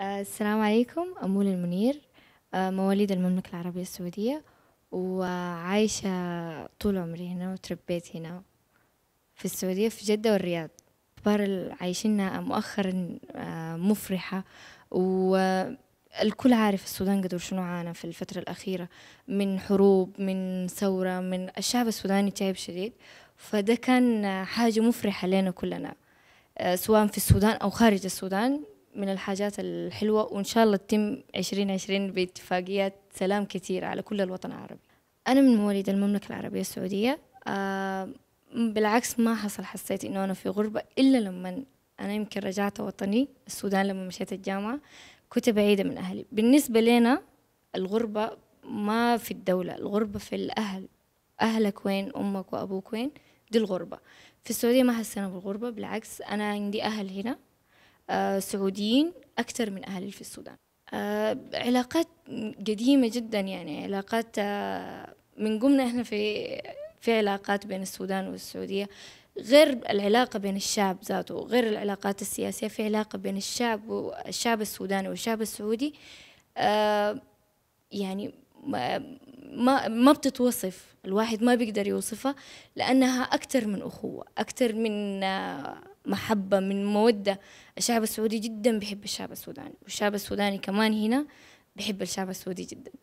آه، السلام عليكم أمول المنير آه، مواليد المملكة العربية السعودية وعايشة طول عمري هنا وتربيت هنا في السعودية في جدة والرياض بار عايشين مؤخرا آه، مفرحة والكل عارف السودان قدر شنو عانى في الفترة الأخيرة من حروب من ثورة من الشعب السوداني تعب شديد فده كان حاجة مفرحة لنا كلنا سواء في السودان أو خارج السودان من الحاجات الحلوة وإن شاء الله تتم 2020 باتفاقيات سلام كثيرة على كل الوطن العربي أنا من مواليد المملكة العربية السعودية آه بالعكس ما حصل حسيت إنه أنا في غربة إلا لما أنا يمكن رجعت وطني السودان لما مشيت الجامعة كنت بعيدة من أهلي بالنسبة لنا الغربة ما في الدولة الغربة في الأهل أهلك وين أمك وأبوك وين دي الغربة في السعودية ما حسينا بالغربة بالعكس أنا عندي أهل هنا آه، سعوديين أكثر من أهلي في السودان آه، علاقات قديمة جدا يعني علاقات آه، من قمنا احنا في في علاقات بين السودان والسعودية غير العلاقة بين الشعب ذاته غير العلاقات السياسية في علاقة بين الشعب والشعب السوداني والشعب السعودي يعني ما ما بتتوصف الواحد ما بيقدر يوصفها لأنها أكثر من أخوة أكثر من محبة من مودة الشعب السعودي جدا بيحب الشعب السوداني والشعب السوداني كمان هنا بيحب الشعب السعودي جدا